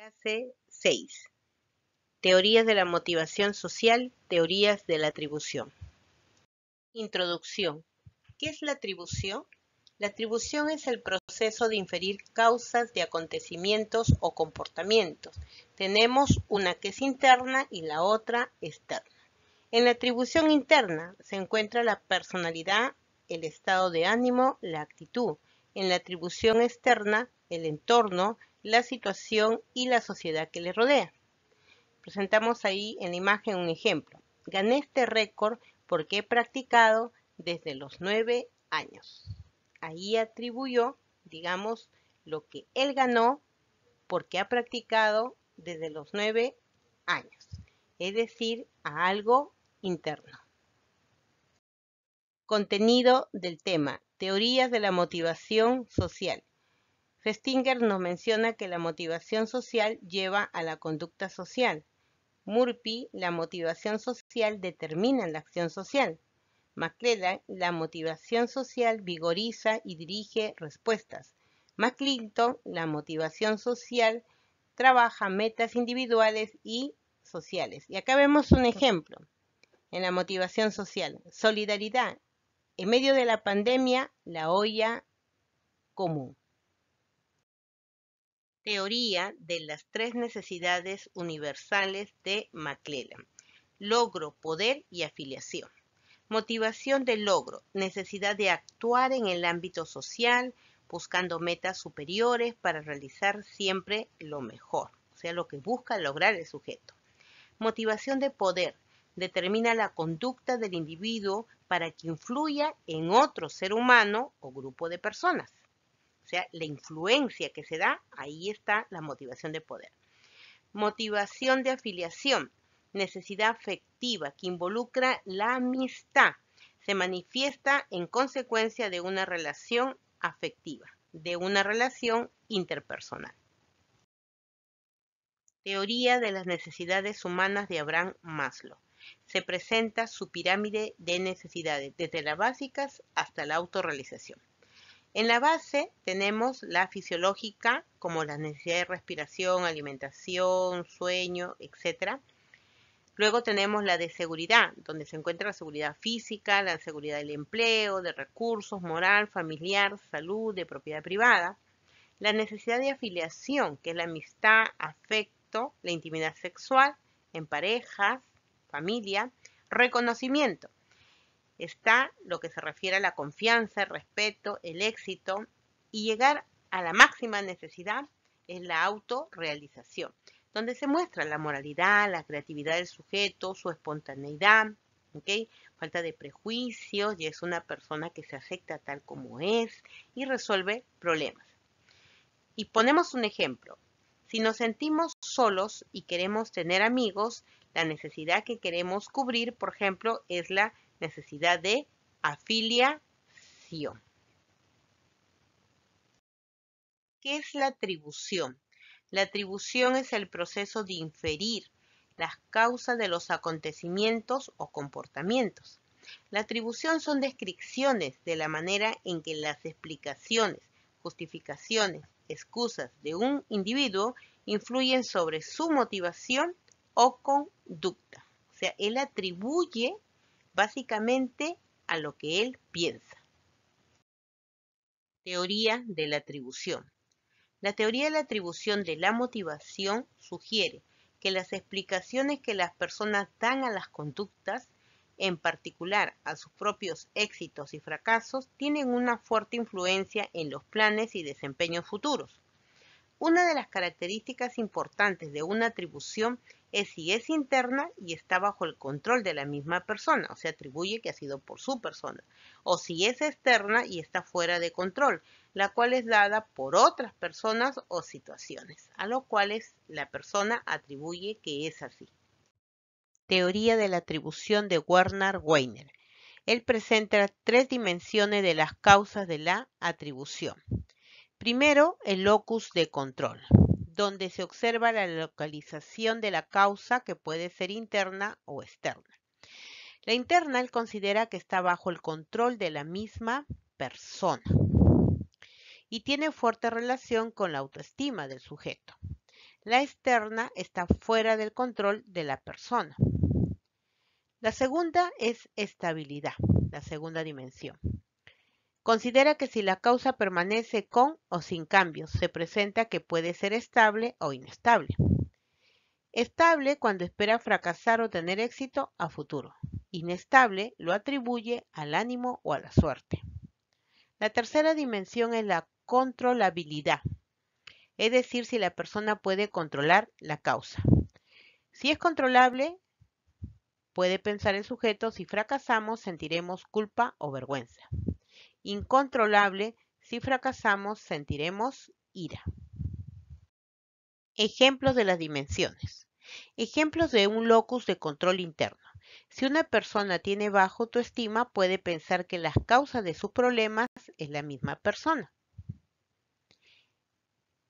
Clase 6. Teorías de la motivación social, teorías de la atribución. Introducción. ¿Qué es la atribución? La atribución es el proceso de inferir causas de acontecimientos o comportamientos. Tenemos una que es interna y la otra externa. En la atribución interna se encuentra la personalidad, el estado de ánimo, la actitud. En la atribución externa, el entorno, la situación y la sociedad que le rodea. Presentamos ahí en la imagen un ejemplo. Gané este récord porque he practicado desde los nueve años. Ahí atribuyó, digamos, lo que él ganó porque ha practicado desde los nueve años, es decir, a algo interno. Contenido del tema, teorías de la motivación social. Festinger nos menciona que la motivación social lleva a la conducta social. Murphy, la motivación social determina la acción social. McClellan, la motivación social vigoriza y dirige respuestas. McClinton, la motivación social trabaja metas individuales y sociales. Y acá vemos un ejemplo en la motivación social. Solidaridad. En medio de la pandemia, la olla común. Teoría de las tres necesidades universales de McClellan. Logro, poder y afiliación. Motivación de logro, necesidad de actuar en el ámbito social, buscando metas superiores para realizar siempre lo mejor, o sea, lo que busca lograr el sujeto. Motivación de poder, determina la conducta del individuo para que influya en otro ser humano o grupo de personas o sea, la influencia que se da, ahí está la motivación de poder. Motivación de afiliación, necesidad afectiva que involucra la amistad, se manifiesta en consecuencia de una relación afectiva, de una relación interpersonal. Teoría de las necesidades humanas de Abraham Maslow. Se presenta su pirámide de necesidades, desde las básicas hasta la autorrealización. En la base tenemos la fisiológica, como las necesidad de respiración, alimentación, sueño, etc. Luego tenemos la de seguridad, donde se encuentra la seguridad física, la seguridad del empleo, de recursos, moral, familiar, salud, de propiedad privada. La necesidad de afiliación, que es la amistad, afecto, la intimidad sexual, en parejas, familia. Reconocimiento, está lo que se refiere a la confianza, el respeto, el éxito y llegar a la máxima necesidad es la autorrealización, donde se muestra la moralidad, la creatividad del sujeto, su espontaneidad, falta de prejuicios y es una persona que se acepta tal como es y resuelve problemas. Y ponemos un ejemplo. Si nos sentimos solos y queremos tener amigos, la necesidad que queremos cubrir, por ejemplo, es la necesidad de afiliación. ¿Qué es la atribución? La atribución es el proceso de inferir las causas de los acontecimientos o comportamientos. La atribución son descripciones de la manera en que las explicaciones, justificaciones, excusas de un individuo influyen sobre su motivación o conducta. O sea, él atribuye básicamente a lo que él piensa. Teoría de la atribución. La teoría de la atribución de la motivación sugiere que las explicaciones que las personas dan a las conductas, en particular a sus propios éxitos y fracasos, tienen una fuerte influencia en los planes y desempeños futuros. Una de las características importantes de una atribución es si es interna y está bajo el control de la misma persona, o sea, atribuye que ha sido por su persona, o si es externa y está fuera de control, la cual es dada por otras personas o situaciones, a lo cuales la persona atribuye que es así. Teoría de la atribución de Werner Weiner. Él presenta tres dimensiones de las causas de la atribución. Primero, el locus de control, donde se observa la localización de la causa que puede ser interna o externa. La interna considera que está bajo el control de la misma persona y tiene fuerte relación con la autoestima del sujeto. La externa está fuera del control de la persona. La segunda es estabilidad, la segunda dimensión. Considera que si la causa permanece con o sin cambios, se presenta que puede ser estable o inestable. Estable cuando espera fracasar o tener éxito a futuro. Inestable lo atribuye al ánimo o a la suerte. La tercera dimensión es la controlabilidad, es decir, si la persona puede controlar la causa. Si es controlable, puede pensar el sujeto, si fracasamos sentiremos culpa o vergüenza incontrolable, si fracasamos sentiremos ira. Ejemplos de las dimensiones. Ejemplos de un locus de control interno. Si una persona tiene bajo autoestima, puede pensar que las causas de sus problemas es la misma persona.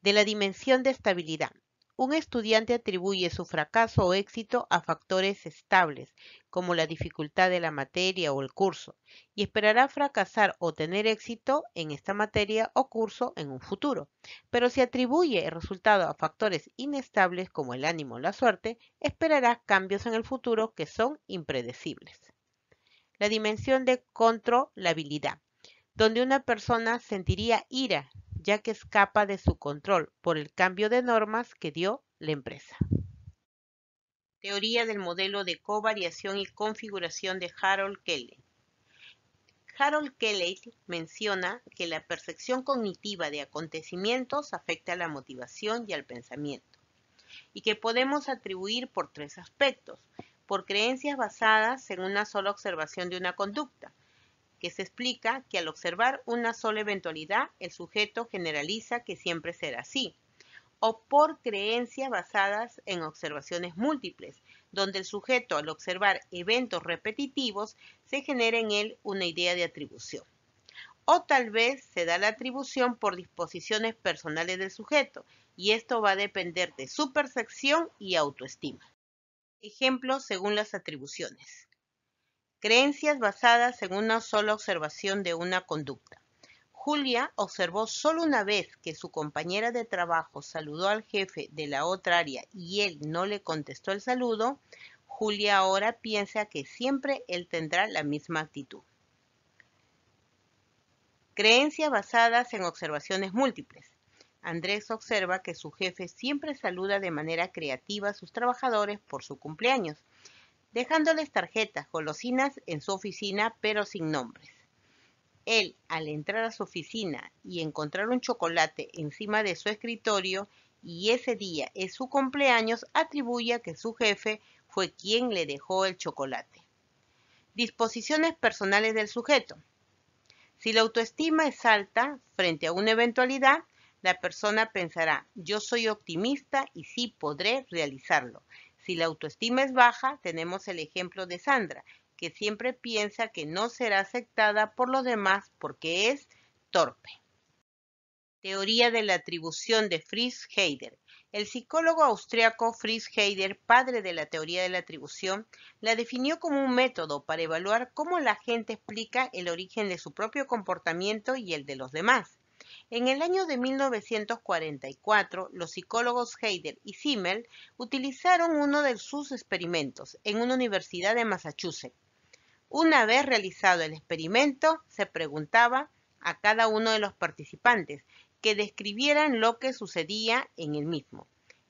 De la dimensión de estabilidad un estudiante atribuye su fracaso o éxito a factores estables, como la dificultad de la materia o el curso, y esperará fracasar o tener éxito en esta materia o curso en un futuro. Pero si atribuye el resultado a factores inestables como el ánimo o la suerte, esperará cambios en el futuro que son impredecibles. La dimensión de controlabilidad, donde una persona sentiría ira ya que escapa de su control por el cambio de normas que dio la empresa. Teoría del modelo de covariación y configuración de Harold Kelly. Harold Kelly menciona que la percepción cognitiva de acontecimientos afecta a la motivación y al pensamiento, y que podemos atribuir por tres aspectos, por creencias basadas en una sola observación de una conducta, que se explica que al observar una sola eventualidad, el sujeto generaliza que siempre será así, o por creencias basadas en observaciones múltiples, donde el sujeto al observar eventos repetitivos se genera en él una idea de atribución. O tal vez se da la atribución por disposiciones personales del sujeto, y esto va a depender de su percepción y autoestima. Ejemplo según las atribuciones creencias basadas en una sola observación de una conducta. Julia observó solo una vez que su compañera de trabajo saludó al jefe de la otra área y él no le contestó el saludo. Julia ahora piensa que siempre él tendrá la misma actitud. Creencias basadas en observaciones múltiples. Andrés observa que su jefe siempre saluda de manera creativa a sus trabajadores por su cumpleaños dejándoles tarjetas, golosinas en su oficina, pero sin nombres. Él, al entrar a su oficina y encontrar un chocolate encima de su escritorio, y ese día es su cumpleaños, atribuye que su jefe fue quien le dejó el chocolate. Disposiciones personales del sujeto. Si la autoestima es alta frente a una eventualidad, la persona pensará, yo soy optimista y sí podré realizarlo. Si la autoestima es baja, tenemos el ejemplo de Sandra, que siempre piensa que no será aceptada por los demás porque es torpe. Teoría de la atribución de Fritz Heider. El psicólogo austriaco Fritz Heider, padre de la teoría de la atribución, la definió como un método para evaluar cómo la gente explica el origen de su propio comportamiento y el de los demás. En el año de 1944, los psicólogos Heider y Simmel utilizaron uno de sus experimentos en una universidad de Massachusetts. Una vez realizado el experimento, se preguntaba a cada uno de los participantes que describieran lo que sucedía en el mismo.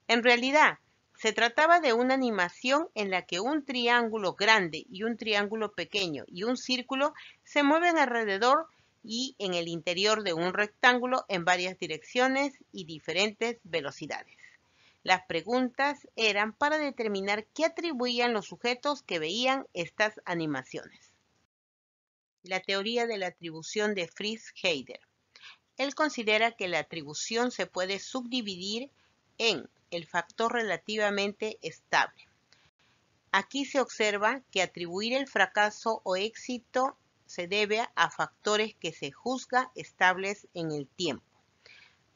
En realidad, se trataba de una animación en la que un triángulo grande y un triángulo pequeño y un círculo se mueven alrededor y en el interior de un rectángulo en varias direcciones y diferentes velocidades. Las preguntas eran para determinar qué atribuían los sujetos que veían estas animaciones. La teoría de la atribución de Fritz-Heider. Él considera que la atribución se puede subdividir en el factor relativamente estable. Aquí se observa que atribuir el fracaso o éxito se debe a factores que se juzga estables en el tiempo.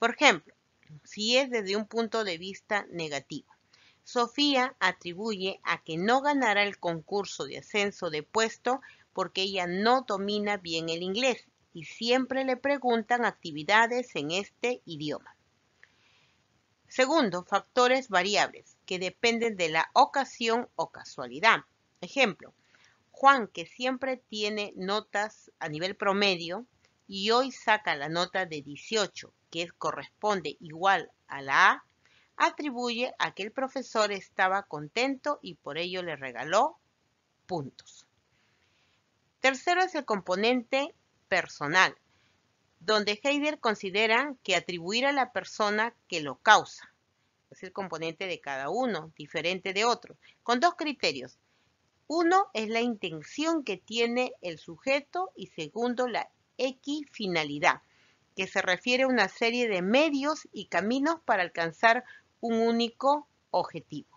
Por ejemplo, si es desde un punto de vista negativo, Sofía atribuye a que no ganará el concurso de ascenso de puesto porque ella no domina bien el inglés y siempre le preguntan actividades en este idioma. Segundo, factores variables que dependen de la ocasión o casualidad. Ejemplo, Juan, que siempre tiene notas a nivel promedio, y hoy saca la nota de 18, que corresponde igual a la A, atribuye a que el profesor estaba contento y por ello le regaló puntos. Tercero es el componente personal, donde Heider considera que atribuir a la persona que lo causa, es el componente de cada uno, diferente de otro, con dos criterios, uno es la intención que tiene el sujeto y segundo la equifinalidad, que se refiere a una serie de medios y caminos para alcanzar un único objetivo.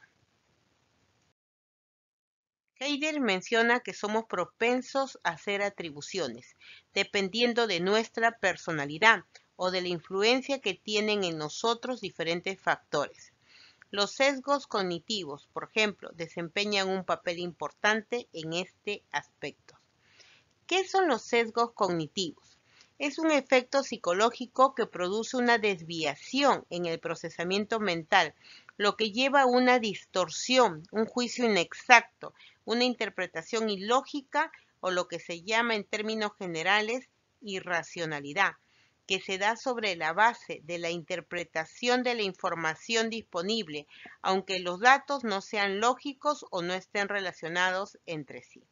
Heider menciona que somos propensos a hacer atribuciones, dependiendo de nuestra personalidad o de la influencia que tienen en nosotros diferentes factores. Los sesgos cognitivos, por ejemplo, desempeñan un papel importante en este aspecto. ¿Qué son los sesgos cognitivos? Es un efecto psicológico que produce una desviación en el procesamiento mental, lo que lleva a una distorsión, un juicio inexacto, una interpretación ilógica o lo que se llama en términos generales irracionalidad que se da sobre la base de la interpretación de la información disponible, aunque los datos no sean lógicos o no estén relacionados entre sí.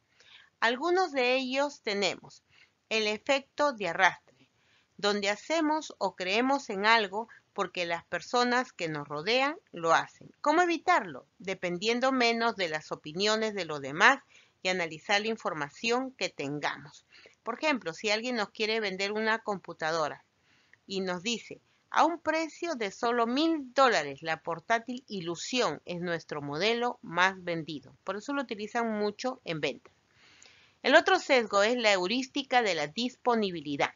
Algunos de ellos tenemos el efecto de arrastre, donde hacemos o creemos en algo porque las personas que nos rodean lo hacen. ¿Cómo evitarlo? Dependiendo menos de las opiniones de los demás y analizar la información que tengamos. Por ejemplo, si alguien nos quiere vender una computadora, y nos dice, a un precio de solo mil dólares, la portátil Ilusión es nuestro modelo más vendido. Por eso lo utilizan mucho en venta. El otro sesgo es la heurística de la disponibilidad.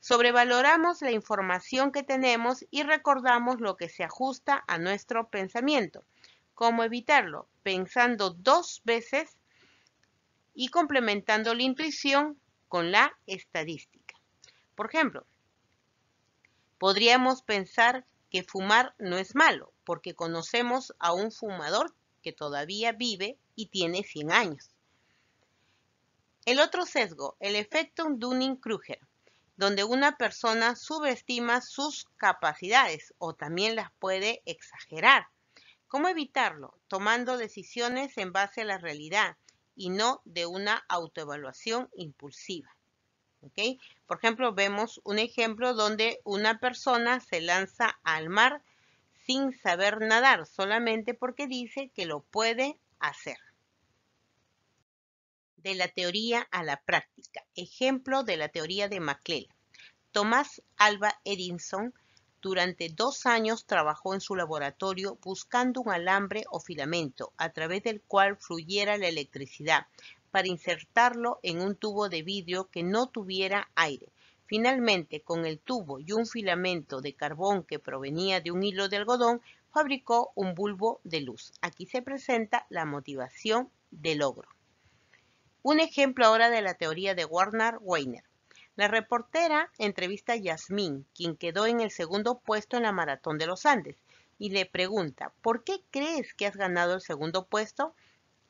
Sobrevaloramos la información que tenemos y recordamos lo que se ajusta a nuestro pensamiento. ¿Cómo evitarlo? Pensando dos veces y complementando la intuición con la estadística. Por ejemplo, Podríamos pensar que fumar no es malo, porque conocemos a un fumador que todavía vive y tiene 100 años. El otro sesgo, el efecto Dunning-Kruger, donde una persona subestima sus capacidades o también las puede exagerar. ¿Cómo evitarlo? Tomando decisiones en base a la realidad y no de una autoevaluación impulsiva. Por ejemplo, vemos un ejemplo donde una persona se lanza al mar sin saber nadar, solamente porque dice que lo puede hacer. De la teoría a la práctica. Ejemplo de la teoría de Maclell. Tomás Alba Edison durante dos años trabajó en su laboratorio buscando un alambre o filamento a través del cual fluyera la electricidad para insertarlo en un tubo de vidrio que no tuviera aire. Finalmente, con el tubo y un filamento de carbón que provenía de un hilo de algodón, fabricó un bulbo de luz. Aquí se presenta la motivación del logro. Un ejemplo ahora de la teoría de Warner Weiner. La reportera entrevista a Yasmín, quien quedó en el segundo puesto en la maratón de los Andes, y le pregunta, ¿por qué crees que has ganado el segundo puesto?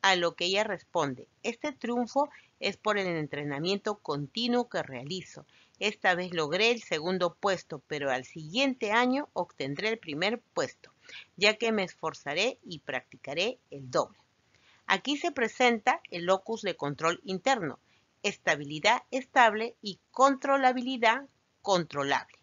a lo que ella responde. Este triunfo es por el entrenamiento continuo que realizo. Esta vez logré el segundo puesto, pero al siguiente año obtendré el primer puesto, ya que me esforzaré y practicaré el doble. Aquí se presenta el locus de control interno, estabilidad estable y controlabilidad controlable.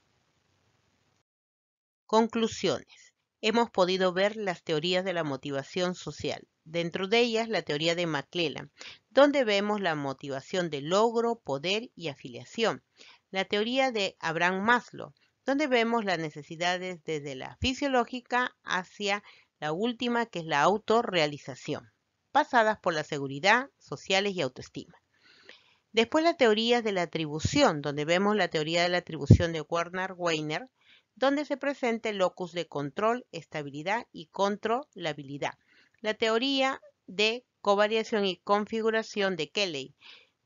Conclusiones. Hemos podido ver las teorías de la motivación social, dentro de ellas la teoría de McClellan, donde vemos la motivación de logro, poder y afiliación, la teoría de Abraham Maslow, donde vemos las necesidades desde la fisiológica hacia la última, que es la autorrealización, pasadas por la seguridad, sociales y autoestima. Después la teoría de la atribución, donde vemos la teoría de la atribución de Werner Weiner, donde se presenta el locus de control, estabilidad y controlabilidad la teoría de covariación y configuración de Kelley,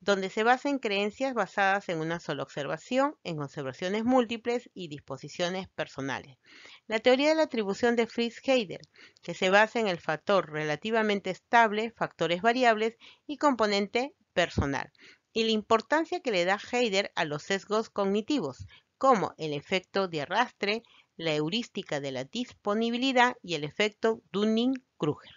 donde se basa en creencias basadas en una sola observación, en observaciones múltiples y disposiciones personales. La teoría de la atribución de Fritz-Heider, que se basa en el factor relativamente estable, factores variables y componente personal, y la importancia que le da Heider a los sesgos cognitivos, como el efecto de arrastre, la heurística de la disponibilidad y el efecto Dunning-Kruger.